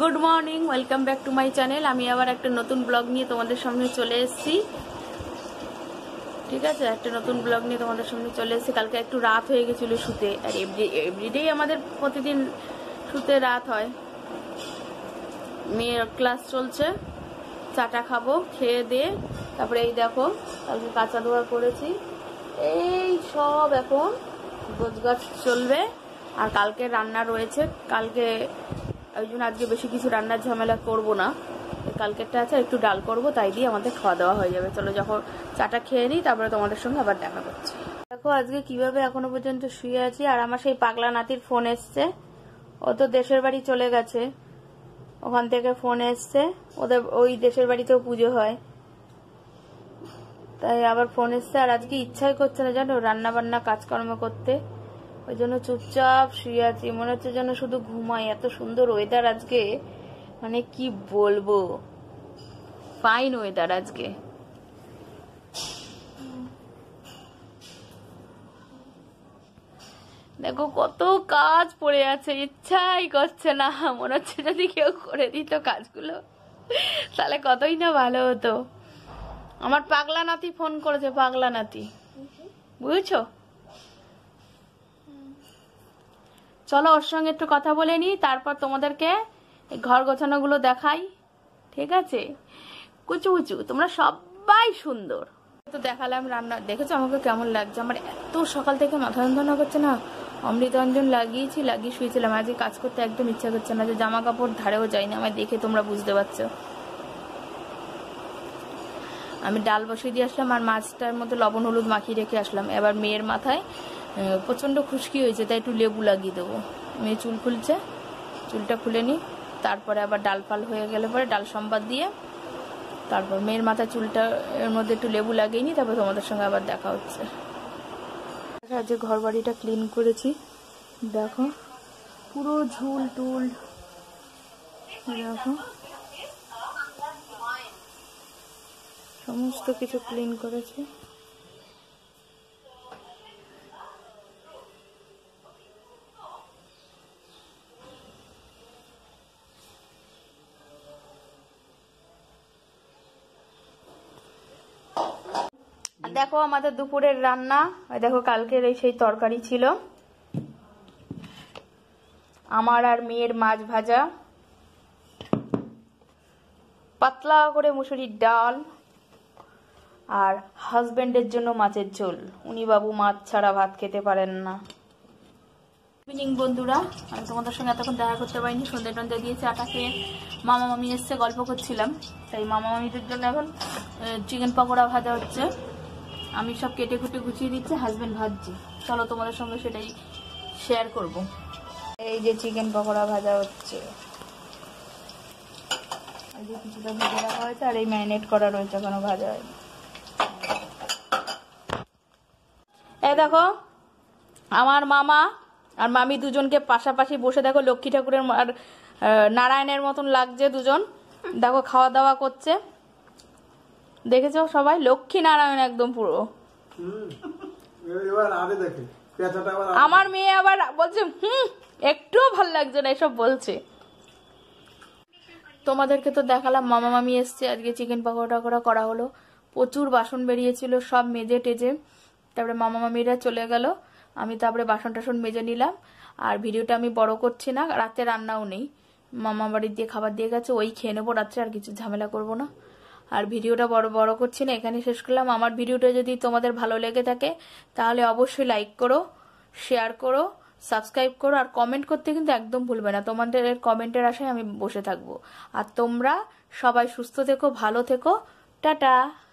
good morning welcome back to my channel আমি আবার একটা নতুন ব্লগ নিয়ে তোমাদের সামনে চলে এসেছি ঠিক আছে একটা নতুন ব্লগ নিয়ে তোমাদের সামনে চলে এসেছি কালকে একটু রাত হয়ে গেছিলো শুতে আর এভরি এভরিডেই আমাদের প্রতিদিন শুতে রাত হয় মেয়ের ক্লাস চলছে চাটা খাবো খেয়ে দিয়ে তারপরে এই দেখো কালকে কাঁচা ধোয়া করেছি এই সব এখন রোজগার চলবে আর কালকে রান্না রয়েছে কালকে ওই জন্য আজকে বেশি কিছু রান্নার ঝামেলা করব না কালকেরটা আছে একটু ডাল করব তাই দিয়ে আমাদের খাওয়া দাওয়া হয়ে যাবে চলো যখন চাটা খেয়ে নিই তারপরে তোমাদের সঙ্গে আবার দেখা করছি দেখো আজকে কিভাবে এখনো পর্যন্ত শুয়ে আছি আর আমার সেই পাগলা নাতির ফোন এসছে ও তো দেশের বাড়ি চলে গেছে ওখান থেকে ফোন এসছে ওদের ওই দেশের বাড়িতেও পুজো হয় তাই আবার ফোন এসছে আর আজকে ইচ্ছাই করছে না জানো রান্না বান্না কাজকর্ম করতে ওই জন্য চুপচাপ শুয়ে আছি মনে হচ্ছে যেন শুধু ঘুমাই এত সুন্দর ওয়েদার আজকে মানে কি বলবো ফাইন ওয়েদার আজকে দেখো কত কাজ পড়ে আছে ইচ্ছাই করছে না মনে হচ্ছে যদি কেউ করে দিত কাজগুলো তাহলে কতই না ভালো হতো আমার পাগলা নাতি ফোন করেছে পাগলা নাতি বুঝেছো চলো ওর সঙ্গে একটু কথা বলে নিই তারপর তোমাদেরকে ঘর গোছানোগুলো দেখাই ঠিক আছে কুচু কুচু তোমরা সবাই সুন্দর তো দেখালাম রান্না দেখেছো আমাকে কেমন লাগছে আমার এত সকাল থেকে মাথা যন্ত্রণা করছে না অমৃতাঞ্জন লাগিয়েছি লাগিয়ে শুয়েছিলাম আজকে কাজ করতে একদম ইচ্ছা করছে না যে জামা কাপড় ধারেও যায়নি আমায় দেখে তোমরা বুঝতে পারছো আমি ডাল বসিয়ে দিয়ে আসলাম আর মাছটার মধ্যে লবণ হলুদ মাখিয়ে রেখে আসলাম এবার মেয়ের মাথায় প্রচণ্ড খুশকি হয়েছে তাই একটু লেবু লাগিয়ে দেবো মেয়ে চুল খুলছে চুলটা খুলে নিই তারপরে আবার ডাল ফাল হয়ে গেলে পরে ডাল সম্বাদ দিয়ে তারপর মেয়ের মাথা চুলটা এর মধ্যে একটু লেবু লাগিয়ে নিই তারপর তোমাদের সঙ্গে আবার দেখা হচ্ছে যে ঘর বাড়িটা ক্লিন করেছি দেখো পুরো ঝুল টুল দেখো সমস্ত কিছু ক্লিন করেছি দেখো আমাদের দুপুরের রান্না দেখো কালকের এই সেই তরকারি ছিল আমার আর মেয়ের মাছ ভাজা পাতলা করে মুসুরির ডাল আর হাজবেন্ডের জন্য মাছের ঝোল উনি বাবু মাছ ছাড়া ভাত খেতে পারেন না ইভিনিং বন্ধুরা আমি তোমাদের সঙ্গে এতক্ষণ দেখা করতে পারিনি সন্ধে টন্ধে চাটা খেয়ে মামা মামি এসছে গল্প করছিলাম তাই মামা মামিদের জন্য এখন চিকেন পকোড়া ভাজা হচ্ছে আমি সব কেটে খুটে গুছিয়ে দিচ্ছি হাজব্যান্ড ভাজছি চলো তোমাদের সঙ্গে সেটাই শেয়ার করব এই যে চিকেন পকোড়া ভাজা হচ্ছে এই যে কিছুটা ভেজে রাখা হয়েছে আর এই ম্যারিনেট করা রয়েছে কোনো ভাজা হয়নি এই দেখো আমার মামা আর মামি দুজনকে পাশাপাশি বসে দেখো লক্ষ্মী ঠাকুরের আর নারায়ণের মতন লাগছে দুজন দেখো খাওয়া দাওয়া করছে দেখেছ সবাই লক্ষ্মী নারায়ণ একদম পুরো আমার মেয়ে আবার বলছে হুম একটুও ভাল লাগছে না এসব বলছে তোমাদেরকে তো দেখালাম মামা মামি এসছে আজকে চিকেন পাকোড়া টাকোড়া করা হলো প্রচুর বাসন বেরিয়েছিল সব মেজে টেজে তারপরে মামা মামিরা চলে গেল আমি তারপরে বাসন টাসন মেজে নিলাম আর ভিডিওটা আমি বড় করছি না রাতে রান্নাও নেই মামা বাড়ির দিয়ে খাবার দিয়ে গেছে ওই খেয়ে নেবো রাত্রে আর কিছু ঝামেলা করবো না আর ভিডিওটা বড় বড় করছি না এখানে শেষ করলাম আমার ভিডিওটা যদি তোমাদের ভালো লেগে থাকে তাহলে অবশ্যই লাইক করো শেয়ার করো সাবস্ক্রাইব করো আর কমেন্ট করতে কিন্তু একদম ভুলবে না তোমাদের কমেন্টের আশায় আমি বসে থাকবো আর তোমরা সবাই সুস্থ থেকো ভালো থেকো টাটা